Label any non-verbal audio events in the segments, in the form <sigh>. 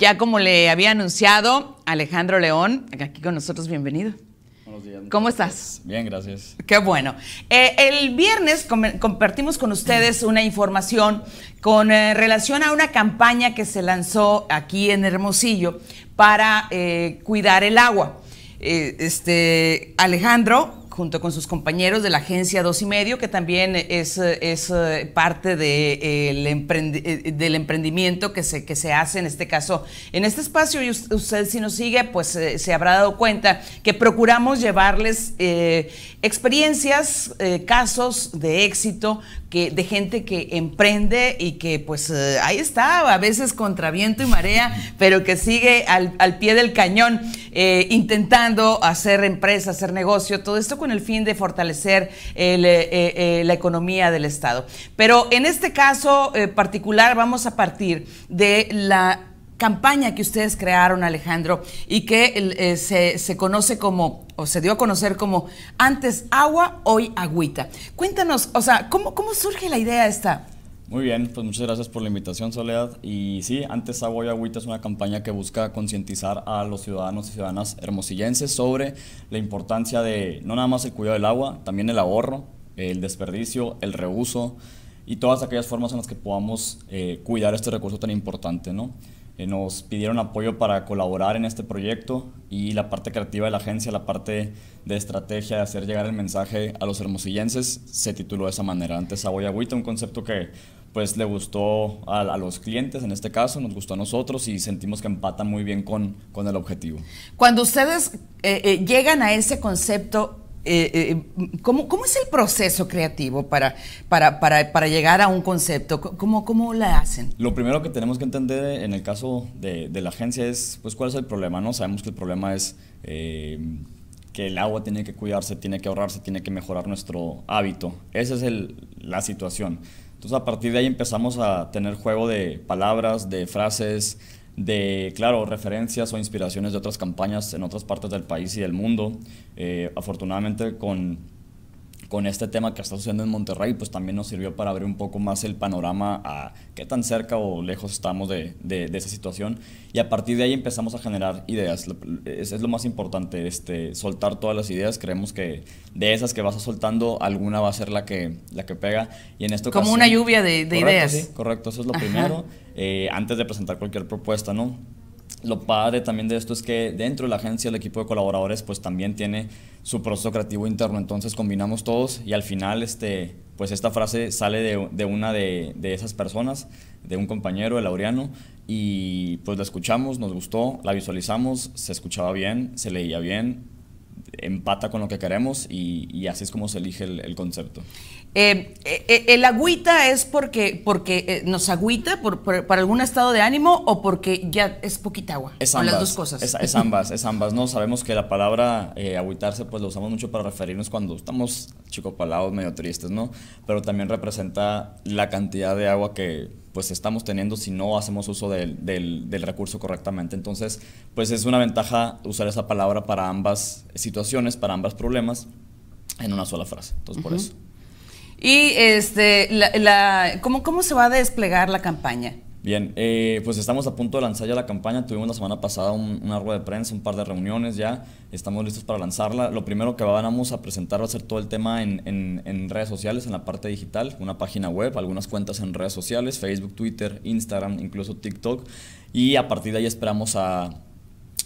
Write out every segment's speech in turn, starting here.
Ya como le había anunciado, Alejandro León, aquí con nosotros, bienvenido. Buenos días. ¿Cómo estás? Bien, gracias. Qué bueno. Eh, el viernes compartimos con ustedes una información con eh, relación a una campaña que se lanzó aquí en Hermosillo para eh, cuidar el agua. este, Alejandro junto con sus compañeros de la agencia Dos y Medio, que también es, es eh, parte de, eh, el eh, del emprendimiento que se, que se hace en este caso. En este espacio, y usted si nos sigue, pues se habrá dado cuenta que procuramos llevarles experiencias, casos de éxito que, de gente que emprende y que pues ahí está, a veces contra viento y marea, pero que sigue al, al pie del cañón intentando hacer empresa, hacer negocio, todo esto con el fin de fortalecer eh, eh, eh, la economía del Estado. Pero en este caso particular vamos a partir de la campaña que ustedes crearon, Alejandro, y que se, se, conoce como, o se dio a conocer como antes agua, hoy agüita. Cuéntanos, o sea, ¿cómo, cómo surge la idea esta? Muy bien, pues muchas gracias por la invitación, Soledad. Y sí, antes Agua y Agüita es una campaña que busca concientizar a los ciudadanos y ciudadanas hermosillenses sobre la importancia de no nada más el cuidado del agua, también el ahorro, el desperdicio, el reuso y todas aquellas formas en las que podamos eh, cuidar este recurso tan importante, ¿no? Eh, nos pidieron apoyo para colaborar en este proyecto y la parte creativa de la agencia, la parte de estrategia de hacer llegar el mensaje a los hermosillenses, se tituló de esa manera. Antes Agua y Agüita, un concepto que pues le gustó a, los clientes, en este caso, nos gustó a nosotros y sentimos que empata muy bien con, con el objetivo. Cuando ustedes eh, eh, llegan a ese concepto, eh, ¿cómo, es el proceso creativo para, para, llegar a un concepto? ¿Cómo, ¿Cómo la hacen? Lo primero que tenemos que entender en el caso de, la agencia es pues cuál es el problema, ¿no? Sabemos que el problema es que el agua tiene que cuidarse, tiene que ahorrarse, tiene que mejorar nuestro hábito. Esa es la situación. Entonces a partir de ahí empezamos a tener juego de palabras, de frases, de, claro, referencias o inspiraciones de otras campañas en otras partes del país y del mundo. Eh, afortunadamente con con este tema que está sucediendo en Monterrey, pues también nos sirvió para abrir un poco más el panorama a qué tan cerca o lejos estamos de, de, esa situación. Y a partir de ahí empezamos a generar ideas. Es, lo más importante, este, soltar todas las ideas. Creemos que de esas que vas soltando, alguna va a ser la que, la que pega. Y en esto Como una lluvia de, ideas. correcto, eso es lo primero. Eh, antes de presentar cualquier propuesta, ¿no? lo padre también de esto es que dentro de la agencia el equipo de colaboradores pues también tiene su proceso creativo interno, entonces combinamos todos y al final este, pues esta frase sale de, una de, esas personas, de un compañero, el Laureano, y pues la escuchamos, nos gustó, la visualizamos, se escuchaba bien, se leía bien, empata con lo que queremos y, así es como se elige el, concepto. Eh, eh, eh, ¿El agüita es porque, porque nos agüita por, algún estado de ánimo o porque ya es poquita agua? Es ambas. las dos cosas. Es, ambas, es ambas. No sabemos que la palabra agüitarse pues lo usamos mucho para referirnos cuando estamos chicopalados, medio tristes, ¿no? Pero también representa la cantidad de agua que pues estamos teniendo si no hacemos uso del, recurso correctamente. Entonces, pues es una ventaja usar esa palabra para ambas situaciones, para ambos problemas, en una sola frase. Entonces, por eso. Y este, la, ¿cómo, ¿cómo se va a desplegar la campaña? Bien, eh, pues estamos a punto de lanzar ya la campaña. Tuvimos la semana pasada un, una rueda de prensa, un par de reuniones ya. Estamos listos para lanzarla. Lo primero que vamos a presentar va a ser todo el tema en, en redes sociales, en la parte digital, una página web, algunas cuentas en redes sociales, Facebook, Twitter, Instagram, incluso TikTok. Y a partir de ahí esperamos a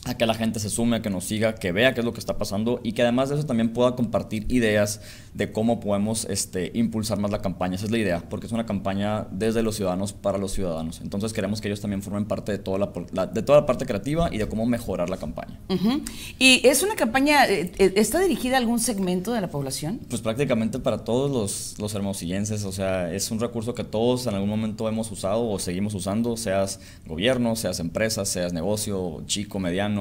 a que la gente se sume, a que nos siga, que vea qué es lo que está pasando y que además de eso también pueda compartir ideas de cómo podemos este, impulsar más la campaña. Esa es la idea, porque es una campaña desde los ciudadanos para los ciudadanos. Entonces queremos que ellos también formen parte de toda la, de toda la parte creativa y de cómo mejorar la campaña. ¿Y es una campaña, eh, eh, está dirigida a algún segmento de la población? Pues prácticamente para todos los, los hermosillenses, o sea, es un recurso que todos en algún momento hemos usado o seguimos usando, seas gobierno, seas empresa, seas negocio, chico, mediano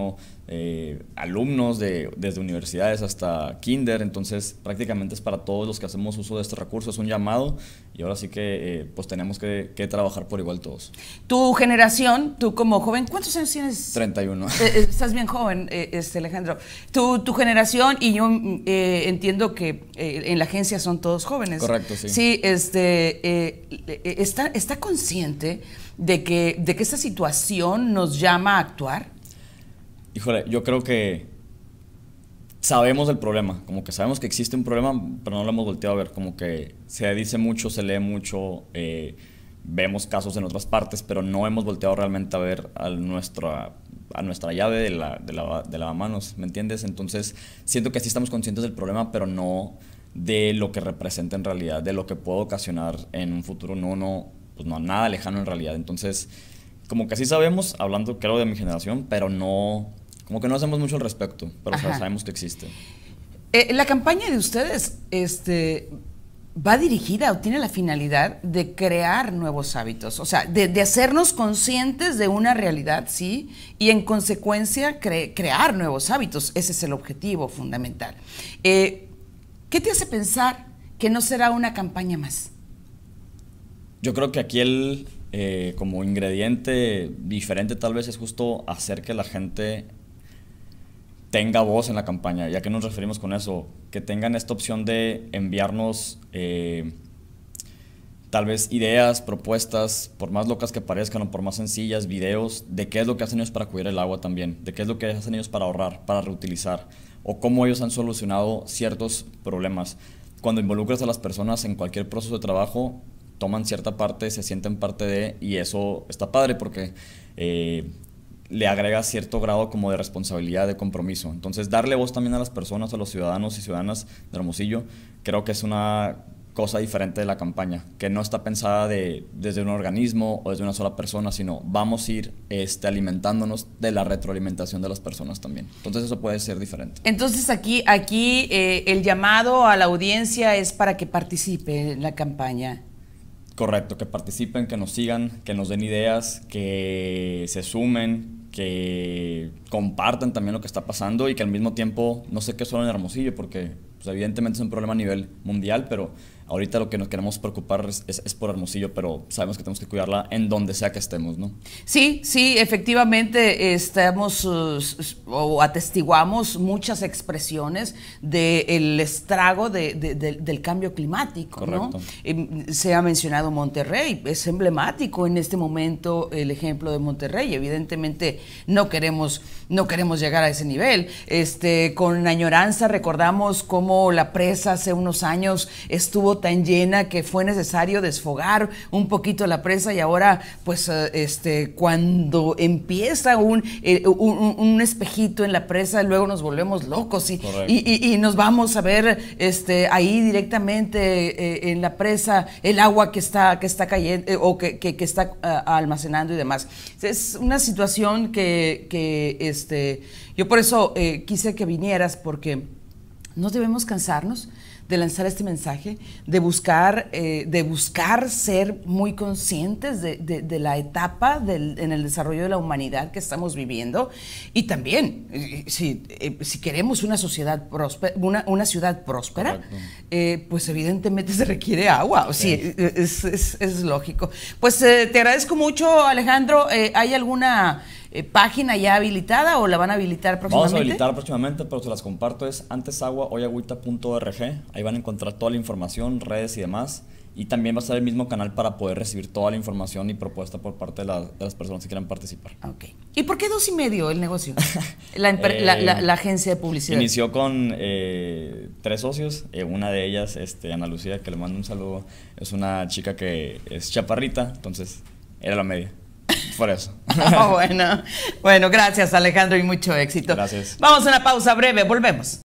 eh, alumnos desde universidades hasta kinder, entonces prácticamente es para todos los que hacemos uso de este recurso, es un llamado y ahora sí que eh, pues tenemos que, trabajar por igual todos. Tu generación, tú como joven, ¿cuántos años tienes? 31. Eh, estás bien joven, este Alejandro. Tu, generación y yo mm, entiendo que en la agencia son todos jóvenes. Correcto, sí. Sí, este, está, está consciente de que, de que esta situación nos llama a actuar híjole, yo creo que sabemos el problema, como que sabemos que existe un problema, pero no lo hemos volteado a ver, como que se dice mucho, se lee mucho, eh, vemos casos en otras partes, pero no hemos volteado realmente a ver a nuestra, nuestra llave de la, de, lavamanos, ¿me entiendes? Entonces, siento que sí estamos conscientes del problema, pero no de lo que representa en realidad, de lo que puede ocasionar en un futuro no, no, pues no, nada lejano en realidad. Entonces, como que sí sabemos, hablando creo de mi generación, pero no como que no hacemos mucho al respecto, pero sabemos que existe. Eh, la campaña de ustedes este, va dirigida o tiene la finalidad de crear nuevos hábitos, o sea, de, hacernos conscientes de una realidad, ¿sí? Y en consecuencia crear nuevos hábitos. Ese es el objetivo fundamental. Eh, ¿Qué te hace pensar que no será una campaña más? Yo creo que aquí el eh, como ingrediente diferente tal vez es justo hacer que la gente tenga voz en la campaña. ya que nos referimos con eso? Que tengan esta opción de enviarnos eh, tal vez ideas, propuestas, por más locas que parezcan o por más sencillas, videos de qué es lo que hacen ellos para cuidar el agua también, de qué es lo que hacen ellos para ahorrar, para reutilizar, o cómo ellos han solucionado ciertos problemas. Cuando involucras a las personas en cualquier proceso de trabajo, toman cierta parte, se sienten parte de, y eso está padre porque eh, le agrega cierto grado como de responsabilidad, de compromiso. Entonces, darle voz también a las personas, a los ciudadanos y ciudadanas de Hermosillo, creo que es una cosa diferente de la campaña, que no está pensada de, desde un organismo o desde una sola persona, sino vamos a ir este, alimentándonos de la retroalimentación de las personas también. Entonces eso puede ser diferente. Entonces aquí, aquí eh, el llamado a la audiencia es para que participe en la campaña. Correcto, que participen, que nos sigan, que nos den ideas, que se sumen, que compartan también lo que está pasando y que al mismo tiempo no sé qué suena en Hermosillo, porque pues, evidentemente es un problema a nivel mundial, pero ahorita lo que nos queremos preocupar es, por Hermosillo, pero sabemos que tenemos que cuidarla en donde sea que estemos, ¿no? Sí, sí, efectivamente estamos uh, o atestiguamos muchas expresiones del estrago del cambio climático, ¿no? Em, se ha mencionado Monterrey, es emblemático en este momento el ejemplo de Monterrey, evidentemente no queremos, no queremos llegar a ese nivel. Este, con añoranza recordamos cómo la presa hace unos años estuvo tan llena que fue necesario desfogar un poquito la presa y ahora pues eh, este cuando empieza eh, un, un, espejito en la presa luego nos volvemos locos y, y, nos vamos a ver este ahí directamente eh, en la presa el agua que está que está cayendo o que, que, está almacenando y demás. Es una situación que, que este, yo por eso quise que vinieras porque no debemos cansarnos de lanzar este mensaje, de buscar, eh, de buscar ser muy conscientes de, la etapa del, en el desarrollo de la humanidad que estamos viviendo y también eh, eh, si, si, queremos una sociedad próspera, una, ciudad próspera, pues evidentemente se requiere agua, sí, Es, es, lógico. Pues te agradezco mucho Alejandro, ¿hay alguna... Eh, página ya habilitada o la van a habilitar próximamente? Vamos a habilitar próximamente, pero se las comparto. Es antesaguahoyagüita.org. Ahí van a encontrar toda la información, redes y demás. Y también va a ser el mismo canal para poder recibir toda la información y propuesta por parte de, las personas que quieran participar. ¿Y por qué dos y medio el negocio? <laughs> Eh, la, agencia de publicidad. Inició con eh, tres socios. una de ellas, este, Ana Lucía, que le mando un saludo, es una chica que es chaparrita, entonces era la media. Por eso. <laughs> Oh, bueno. Bueno, gracias Alejandro y mucho éxito. Gracias. Vamos a una pausa breve, volvemos.